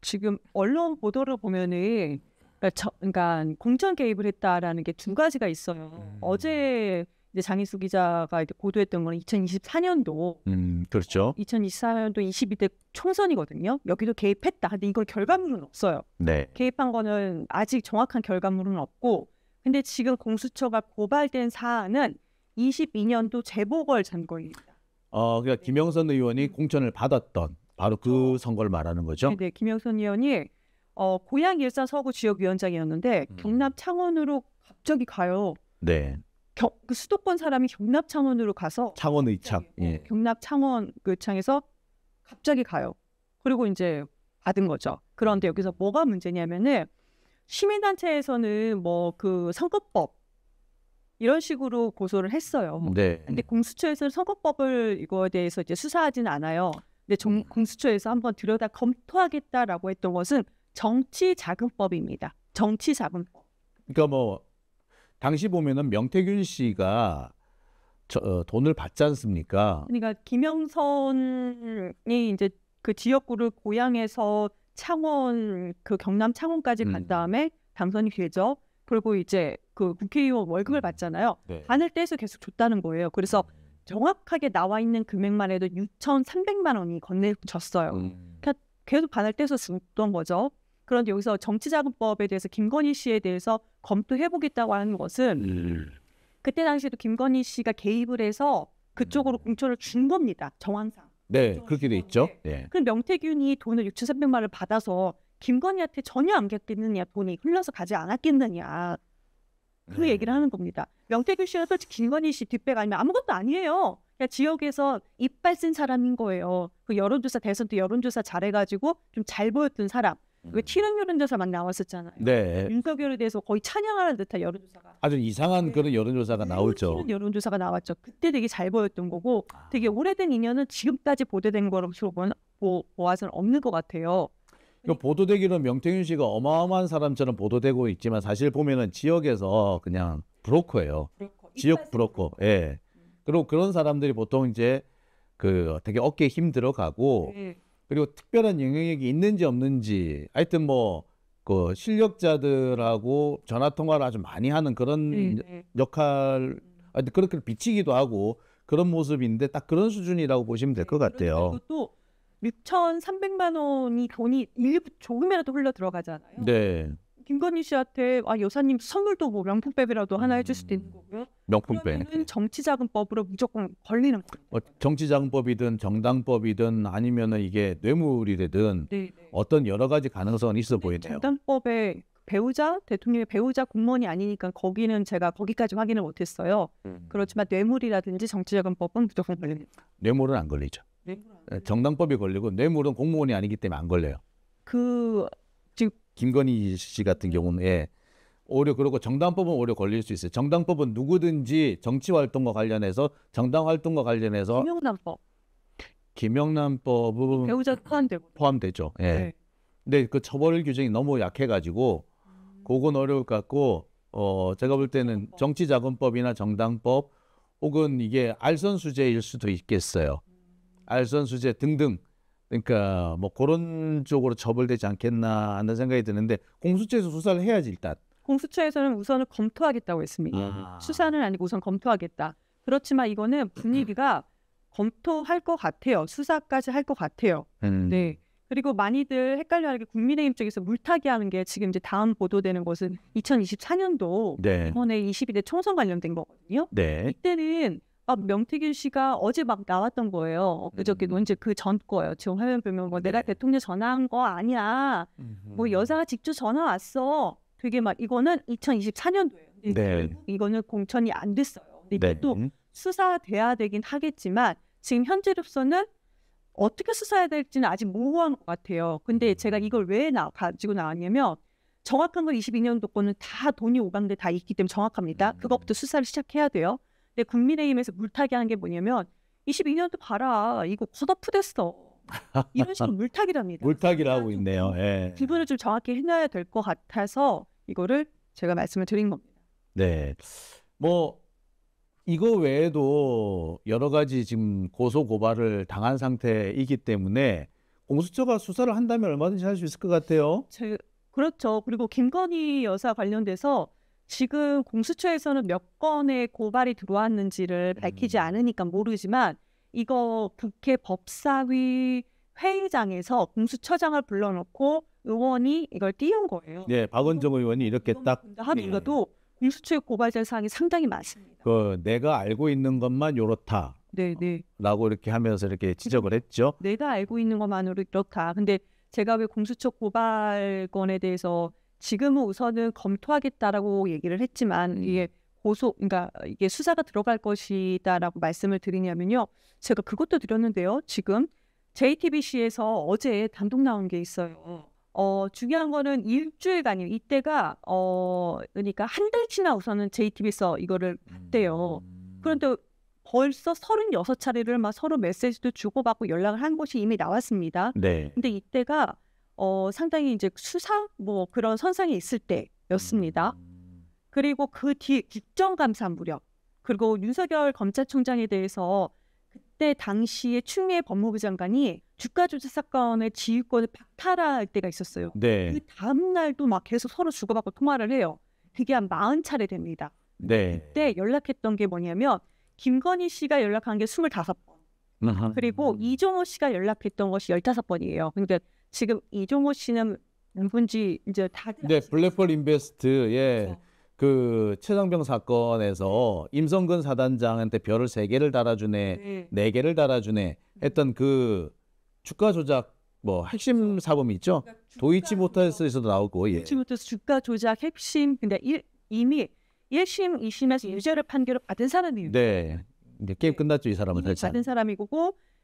지금 언론 보도를 보면은 그러니까, 그러니까 공천 개입을 했다라는 게 두 가지가 있어요. 음. 어제 이제 장희수 기자가 이제 보도했던 거는 2024년도 음, 그렇죠. 2024년도 22대 총선이거든요. 여기도 개입했다. 근데 이걸 결과물은 없어요. 네. 개입한 거는 아직 정확한 결과물은 없고 근데 지금 공수처가 고발된 사안은 22년도 재보궐 선거입니다. 어, 그러니까 네. 김영선 의원이 공천을 받았던 바로 그 그렇죠. 선거를 말하는 거죠. 네, 네. 김영선 의원이 어, 고양 일산 서구 지역 위원장이었는데 음. 경남 창원으로 갑자기 가요. 네. 경, 그 수도권 사람이 경남 창원으로 가서 창원 의창 어, 예. 경남 창원 그 창에서 갑자기 가요. 그리고 이제 받은 거죠. 그런데 여기서 뭐가 문제냐면은 시민단체에서는 뭐 그 선거법 이런 식으로 고소를 했어요. 네. 근데 공수처에서는 선거법을 이거에 대해서 이제 수사하진 않아요. 근데 정, 음. 공수처에서 한번 들여다 검토하겠다라고 했던 것은 정치자금법입니다. 정치자금법. 그러니까 뭐 당시 보면은 명태균 씨가 저, 어, 돈을 받지 않습니까? 그러니까 김영선이 이제 그 지역구를 고향에서 창원 그 경남 창원까지 간 음. 다음에 당선이 되죠. 그리고 이제 그 국회의원 월급을 음. 받잖아요. 네. 반을 떼서 계속 줬다는 거예요. 그래서 음. 정확하게 나와 있는 금액만 해도 6,300만 원이 건네졌어요. 음. 그러니까 계속 반을 떼서 줬던 거죠. 그런데 여기서 정치자금법에 대해서 김건희 씨에 대해서 검토해보겠다고 하는 것은 음. 그때 당시에도 김건희 씨가 개입을 해서 그쪽으로 음. 공천을 준 겁니다. 정황상. 네, 그렇게 돼 있죠. 네. 그럼 명태균이 돈을 6,300만 원을 받아서 김건희한테 전혀 안 갔겠느냐, 돈이 흘러서 가지 않았겠느냐. 그 음. 얘기를 하는 겁니다. 명태균 씨가 솔직히 김건희 씨 뒷배가 아니면 아무것도 아니에요. 그냥 지역에서 이빨 쓴 사람인 거예요. 그 여론조사 대선 때 여론조사 잘해가지고 좀 잘 보였던 사람. 그티은 여론조사 음. 막 나왔었잖아요. 네. 윤석열에 대해서 거의 찬양하는 듯한 여론조사가. 아주 이상한 네. 그런 여론조사가 네, 나오죠. 실은 여론조사가 나왔죠. 그때 되게 잘 보였던 거고 아. 되게 오래된 인연은 지금까지 보도된 거로 보면 보아서는 없는 것 같아요. 그 네. 보도되기로 명태균 씨가 어마어마한 사람처럼 보도되고 있지만 사실 보면은 지역에서 그냥 브로커예요. 브로커. 지역 브로커. 그렇죠. 예. 음. 그리고 그런 사람들이 보통 이제 그 되게 어깨힘 들어가고 네. 그리고 특별한 영향력이 있는지 없는지 하여튼 뭐그 실력자들하고 전화 통화를 아주 많이 하는 그런 네. 네. 역할 하여튼 아, 그렇게 비치기도 하고 그런 모습인데 딱 그런 수준이라고 보시면 될것 네, 같아요. 또 그러니까 6,300만 원이 돈이 일부 조금이라도 흘러 들어가잖아요. 네. 김건희 씨한테 아 여사님 선물도 뭐 명품백이라도 하나 해줄 수도 있는 거고요. 명품백. 정치자금법으로 무조건 걸리는 거예요. 어, 정치자금법이든 정당법이든 아니면은 이게 뇌물이 되든 네네. 어떤 여러 가지 가능성은 있어 보이네요. 정당법에 배우자 대통령의 배우자 공무원이 아니니까 거기는 제가 거기까지 확인을 못했어요. 음. 그렇지만 뇌물이라든지 정치자금법은 무조건 걸립니다. 뇌물은 안 걸리죠. 뇌물은 안 네, 정당법이 걸리고 뇌물은 공무원이 아니기 때문에 안 걸려요. 그 김건희 씨 같은 경우는 예. 오히려 그렇고 정당법은 오히려 걸릴 수 있어요. 정당법은 누구든지 정치 활동과 관련해서 정당 활동과 관련해서 김영남법김영남법은 배우자 포함되고 포함되죠. 예. 네. 근데 그 처벌 규정이 너무 약해가지고 음. 그건 어려울 것 같고 어 제가 볼 때는 정치자금법이나 정당법 혹은 이게 알선수재일 수도 있겠어요. 알선수재 등등 그러니까 뭐 그런 쪽으로 처벌되지 않겠나 하는 생각이 드는데 공수처에서 수사를 해야지 일단. 공수처에서는 우선은 검토하겠다고 했습니다. 아. 수사는 아니고 우선 검토하겠다. 그렇지만 이거는 분위기가 검토할 것 같아요. 수사까지 할 것 같아요. 음. 네. 그리고 많이들 헷갈려하는 게 국민의힘 쪽에서 물타기하는 게 지금 이제 다음 보도되는 것은 2024년도 네. 이번에 22대 총선 관련된 거거든요. 네. 이때는 아, 명태균 씨가 어제 막 나왔던 거예요. 어, 그저께도 음. 이제 그 전 거예요. 지금 화면 보면 뭐 내가 네. 대통령 전화한 거 아니야. 뭐 음흠. 뭐 여자가 직접 전화 왔어. 되게 막 이거는 2024년도예요. 네. 이거는 공천이 안 됐어요. 근데 네. 또 수사돼야 되긴 하겠지만 지금 현재로서는 어떻게 수사해야 될지는 아직 모호한 것 같아요. 근데 음. 제가 이걸 왜 나, 가지고 나왔냐면 정확한 건 22년도 거는 다 돈이 오간 게다 있기 때문에 정확합니다. 음. 그것부터 수사를 시작해야 돼요. 근데 국민의힘에서 물타기 한게 뭐냐면 22년도 봐라 이거 겉아프됐어 이런 식으로 물타기랍니다. 물타기를 고 있네요. 예. 기분을 좀 정확히 해놔야 될 것 같아서 이거를 제가 말씀을 드린 겁니다. 네, 뭐 이거 외에도 여러 가지 지금 고소 고발을 당한 상태이기 때문에 공수처가 수사를 한다면 얼마든지 할 수 있을 것 같아요. 제, 그렇죠. 그리고 김건희 여사 관련돼서 지금 공수처에서는 몇 건의 고발이 들어왔는지를 음. 밝히지 않으니까 모르지만 이거 국회 법사위 회의장에서 공수처장을 불러놓고 의원이 이걸 띄운 거예요. 네, 박원정 의원이 이렇게 딱 하더라도 예. 공수처의 고발자 사항이 상당히 많습니다. 그 내가 알고 있는 것만 요렇다. 네, 네. 라고 이렇게 하면서 이렇게 그렇죠. 지적을 했죠. 내가 알고 있는 것만으로 이렇다. 근데 제가 왜 공수처 고발건에 대해서 지금은 우선은 검토하겠다라고 얘기를 했지만 음. 이게 고소, 그러니까 이게 수사가 들어갈 것이다라고 말씀을 드리냐면요. 제가 그것도 드렸는데요. 지금 JTBC에서 어제 단독 나온 게 있어요. 어, 중요한 거는 일주일간이요. 이때가, 어, 그러니까 한 달치나 우선은 JTBC에서 이거를 봤대요. 음. 그런데 벌써 36차례를 막 서로 메시지도 주고받고 연락을 한것이 이미 나왔습니다. 네. 근데 이때가 어, 상당히 이제 수상 뭐 그런 선상에 있을 때였습니다. 음. 그리고 그뒤 국정감사 무렵 그리고 윤석열 검찰총장에 대해서 그때 당시에 충미애 법무부 장관이 주가 조작 사건의 지휘권을 박탈할 때가 있었어요. 네. 그 다음 날도 막 계속 서로 주고받고 통화를 해요. 그게 한 마흔 차례 됩니다. 네. 그때 연락했던 게 뭐냐면 김건희 씨가 연락한 게 스물다섯 번 그리고 이종호 씨가 연락했던 것이 열다섯 번이에요 그러니까 지금 이종호 씨는 누군지 이제 다들 네, 블랙홀 인베스트 예. 그렇죠. 그 최상병 사건에서 네. 임성근 사단장한테 별을 세 개를 달아주네, 네, 네 개를 달아주네 음. 했던 그 주가 조작 뭐 그렇죠. 핵심 사범 있죠. 그러니까 도이치 모터스에서도 나오고 예. 도이치 모터스 주가 조작 핵심 근데 일, 이미 1심, 2심에서 유죄를 판결을 받은 사람이에요. 네. 이제 게임 네. 끝났죠, 이 사람은. 받은 사람이고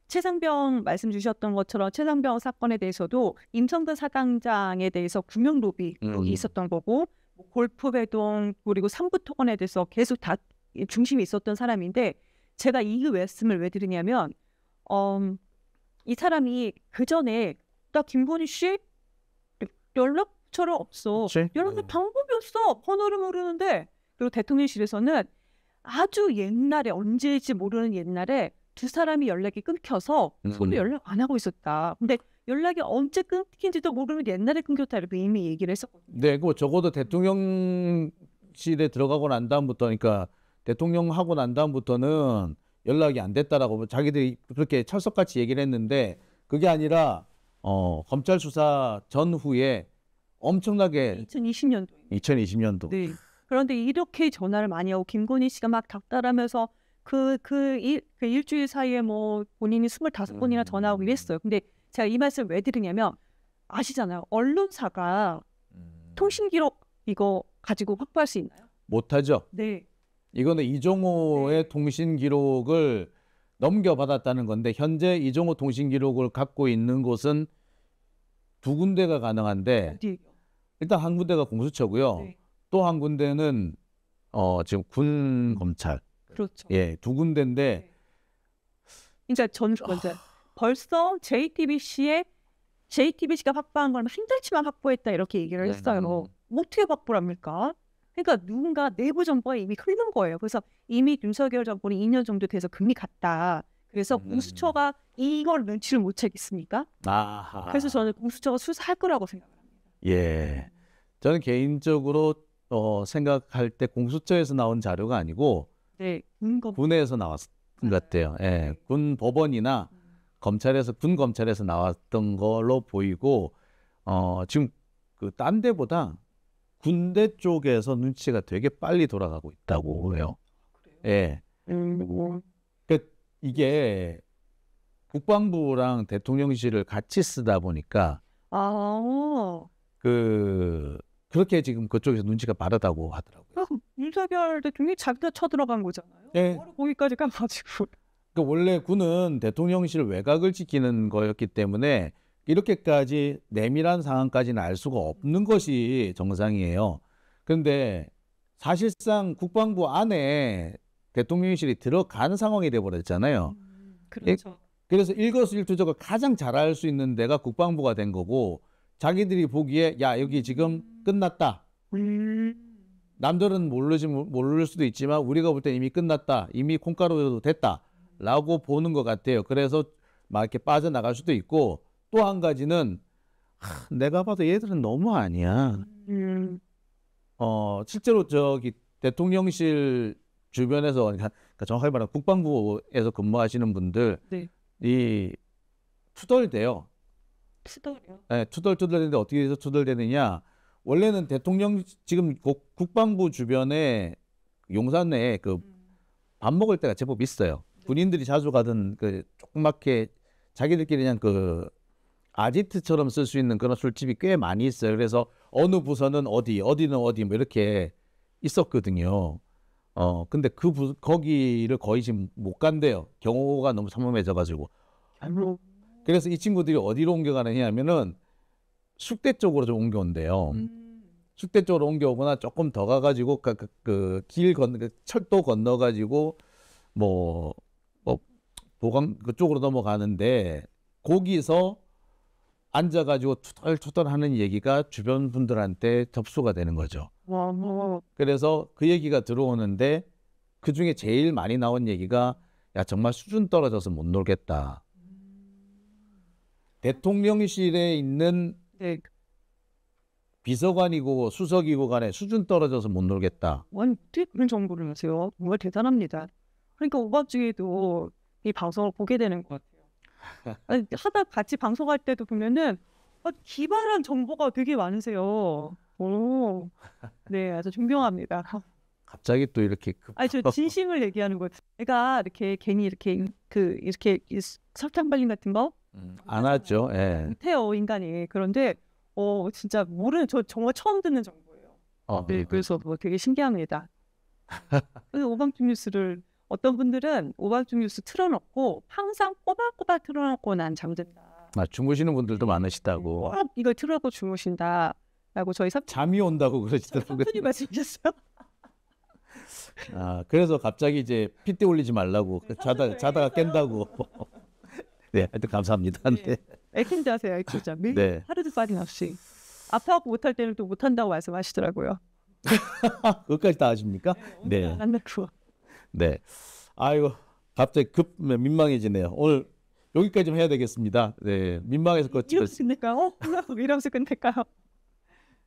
최상병 말씀 주셨던 것처럼 최상병 사건에 대해서도 임성근 사당장에 대해서 구명 로비 음, 음. 있었던 거고 뭐 골프 배동 그리고 삼부토건에 대해서 계속 다 중심이 있었던 사람인데 제가 이 말씀을 왜 드리냐면 어, 이 사람이 그 전에 나 김건희 씨 연락처를 없어 연락처 음. 방법이 없어 번호를 모르는데 그리고 대통령실에서는 아주 옛날에 언제일지 모르는 옛날에 두 사람이 연락이 끊겨서 서로 음. 연락 안 하고 있었다. 근데 연락이 언제 끊긴지도 모르면 옛날에 끊겼다 이렇게 이미 얘기를 했었거든요. 네, 그 적어도 대통령실에 들어가고 난 다음부터, 그러니까 대통령 하고 난 다음부터는 연락이 안 됐다라고 뭐 자기들이 그렇게 철석같이 얘기를 했는데 그게 아니라 어, 검찰 수사 전후에 엄청나게 2020년도 2020년도. 네. 그런데 이렇게 전화를 많이 하고 김건희 씨가 막 닥달하면서 그, 그, 일, 그 일주일 사이에 뭐 본인이 스물다섯 번이나 전화하고 음. 이랬어요. 근데 제가 이말씀왜 드리냐면 아시잖아요. 언론사가 음. 통신 기록 이거 가지고 확보할 수 있나요? 못하죠. 네. 이거는 이종호의 네. 통신 기록을 넘겨받았다는 건데 현재 이종호 통신 기록을 갖고 있는 곳은 두 군데가 가능한데 어 일단 한 군데가 공수처고요. 네. 또한 군데는 어, 지금 군 검찰 그렇죠. 예, 두 군데인데 네. 그러전먼 그러니까 그러니까 아. 벌써 JTBC의 JTBC가 확보한 걸한 달치만 확보했다 이렇게 얘기를 네, 했어요. 뭐 어떻게 확보합니까? 그러니까 누군가 내부 정보가 이미 흐른 거예요. 그래서 이미 윤석열 정권이 2년 정도 돼서 금리 갔다. 그래서 공수처가 이걸 눈치를 못 채겠습니까? 아하. 그래서 저는 공수처가 수사할 거라고 생각 합니다. 예, 저는 개인적으로 어, 생각할 때 공수처에서 나온 자료가 아니고 네, 군검. 군에서 나왔던 것 아, 같아요. 예, 네. 군 법원이나 음. 검찰에서 군 검찰에서 나왔던 걸로 보이고 어 지금 그 딴 데보다 군대 쪽에서 눈치가 되게 빨리 돌아가고 있다고 해요. 아, 예. 음. 그러니까 이게 국방부랑 대통령실을 같이 쓰다 보니까 아. 그 그렇게 지금 그쪽에서 눈치가 빠르다고 하더라고요. 윤석열 대통령이 자기가 쳐들어간 거잖아요. 네. 거기까지 가가지고. 그러니까 원래 군은 대통령실 외곽을 지키는 거였기 때문에 이렇게까지 내밀한 상황까지는 알 수가 없는 것이 정상이에요. 그런데 사실상 국방부 안에 대통령실이 들어간 상황이 돼버렸잖아요. 음, 그렇죠. 예? 그래서 일거수일투족을 가장 잘할 수 있는 데가 국방부가 된 거고 자기들이 보기에 야 여기 지금 음. 끝났다. 음. 남들은 모르지 모를 수도 있지만 우리가 볼땐 이미 끝났다. 이미 콩가루도 됐다라고 보는 것 같아요. 그래서 막 이렇게 빠져나갈 수도 있고 또 한 가지는 하, 내가 봐도 얘들은 너무 아니야. 음. 어 실제로 저기 대통령실 주변에서 그러니까, 그러니까 정확하 말하면 국방부에서 근무하시는 분들 네. 이 투덜대요. 투덜요 네, 투덜투덜인데 어떻게 해서 투덜대느냐? 원래는 대통령 지금 국방부 주변에 용산 에그밥 음. 먹을 때가 제법 있어요. 네. 군인들이 자주 가던 그 조그맣게 자기들끼리 그냥 그 아지트처럼 쓸 수 있는 그런 술집이 꽤 많이 있어요. 그래서 어느 부서는 어디, 어디는 어디 뭐 이렇게 있었거든요. 어, 근데 그 부, 거기를 거의 지금 못 간대요. 경호가 너무 삼엄해져 가지고. 그래서 이 친구들이 어디로 옮겨가느냐 하면은 숙대 쪽으로 좀 옮겨온대요. 음. 숙대 쪽으로 옮겨오거나 조금 더 가가지고 그길 그, 그, 그 건너 그 철도 건너가지고 뭐, 뭐 보강 그쪽으로 넘어가는데 거기서 앉아가지고 투덜투덜하는 얘기가 주변 분들한테 접수가 되는 거죠. 그래서 그 얘기가 들어오는데 그 중에 제일 많이 나온 얘기가 야 정말 수준 떨어져서 못 놀겠다. 음. 대통령실에 있는 네. 비서관이고 수석이고 간에 수준 떨어져서 못 놀겠다. 어떻게 그런 정보를 하세요? 정말 대단합니다. 그러니까 오밤중에도 이 방송을 보게 되는 것 같아요. 하다 같이 방송할 때도 보면은 어, 기발한 정보가 되게 많으세요. 오, 네, 아주 존경합니다. 갑자기 또 이렇게 급... 아저 진심을 얘기하는 거예요. 제가 이렇게 괜히 이렇게 그 이렇게 설탕 발림 같은 거안 음, 하죠. 예. 못해요 인간이. 그런데 어, 진짜 모르는, 저 정말 처음 듣는 정보예요. 아, 네, 네 그래서 그렇죠. 뭐 되게 신기합니다. 오밤중 뉴스를 어떤 분들은 오밤중 뉴스 틀어놓고 항상 꼬박꼬박 틀어놓고 난 잠든다. 아, 주무시는 분들도 네, 많으시다고. 꼭 이걸 틀어놓고 주무신다. 라고 저희 삼 잠이 온다고 그러시더라고요. 삼촌이 말씀하셨어요. 아, 그래서 갑자기 이제 핏대 올리지 말라고 네, 자다 자다가 깬다고. 네, 하여튼 감사합니다. 네. 액팅자 하세요, 액팅자. 매일 네. 하루도 빠짐없이. 아파하고 못할 때는 또 못한다고 말씀하시더라고요. 그것까지 다 아십니까? 네. 네. 안 맥주어. 네. 아이고, 갑자기 급 네, 민망해지네요. 오늘 여기까지 좀 해야 되겠습니다. 네. 민망해서 끝. 이렇게 니까 어? 이러면서 끝낼까요?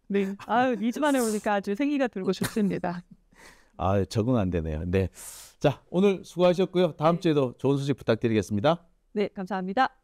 네. 아유, 2주 만에 오니까 아주 생기가 들고 좋습니다. 아, 적응 안 되네요. 네. 자, 오늘 수고하셨고요. 다음 네. 주에도 좋은 소식 부탁드리겠습니다. 네, 감사합니다.